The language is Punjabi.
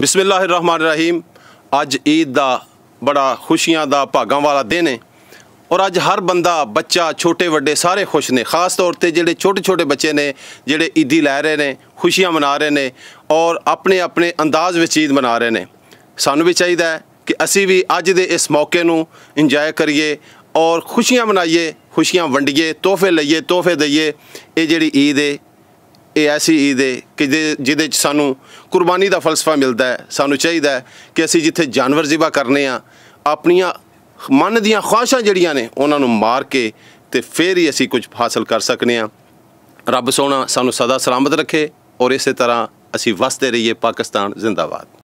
ਬਿਸਮਿਲ੍ਲਾਹਿਰ-ਰਹਿਮਾਨਿਰ-ਰਹੀਮ ਅੱਜ ਈਦ ਦਾ ਬੜਾ ਖੁਸ਼ੀਆਂ ਦਾ ਭਾਗਾਂ ਵਾਲਾ ਦਿਨ ਹੈ ਔਰ ਅੱਜ ਹਰ ਬੰਦਾ ਬੱਚਾ ਛੋਟੇ ਵੱਡੇ ਸਾਰੇ ਖੁਸ਼ ਨੇ ਖਾਸ ਤੌਰ ਤੇ ਜਿਹੜੇ ਛੋਟੇ ਛੋਟੇ ਬੱਚੇ ਨੇ ਜਿਹੜੇ ਈਦੀ ਲੈ ਰਹੇ ਨੇ ਖੁਸ਼ੀਆਂ ਮਨਾ ਰਹੇ ਨੇ ਔਰ ਆਪਣੇ ਆਪਣੇ ਅੰਦਾਜ਼ ਵਿੱਚ ਈਦ ਮਨਾ ਰਹੇ ਨੇ ਸਾਨੂੰ ਵੀ ਚਾਹੀਦਾ ਹੈ ਕਿ ਅਸੀਂ ਵੀ ਅੱਜ ਦੇ ਇਸ ਮੌਕੇ ਨੂੰ ਇੰਜੋਏ ਕਰੀਏ ਔਰ ਖੁਸ਼ੀਆਂ ਮਨਾਈਏ ਖੁਸ਼ੀਆਂ ਵੰਡੀਏ ਤੋਹਫੇ ਲਈਏ ਤੋਹਫੇ ਦਈਏ ਇਹ ਜਿਹੜੀ ਈਦ ਹੈ ਇਹ ਐਸੀ ਈਦ ਹੈ ਕਿ ਜਿਹਦੇ ਚ ਸਾਨੂੰ ਕੁਰਬਾਨੀ ਦਾ ਫਲਸਫਾ ਮਿਲਦਾ ਹੈ ਸਾਨੂੰ ਚਾਹੀਦਾ ਹੈ ਕਿ ਅਸੀਂ ਜਿੱਥੇ ਜਾਨਵਰ ਜ਼ਿਬਾ ਕਰਨੇ ਆ ਆਪਣੀਆਂ ਮਨ ਦੀਆਂ ਖੁਆਇਸ਼ਾਂ ਜਿਹੜੀਆਂ ਨੇ ਉਹਨਾਂ ਨੂੰ ਮਾਰ ਕੇ ਤੇ ਫੇਰ ਹੀ ਅਸੀਂ ਕੁਝ ਹਾਸਲ ਕਰ ਸਕਨੇ ਆ ਰੱਬ ਸੋਣਾ ਸਾਨੂੰ ਸਦਾ ਸਲਾਮਤ ਰੱਖੇ ਔਰ ਇਸੇ ਤਰ੍ਹਾਂ ਅਸੀਂ ਵਸਦੇ ਰਹੀਏ ਪਾਕਿਸਤਾਨ ਜ਼ਿੰਦਾਬਾਦ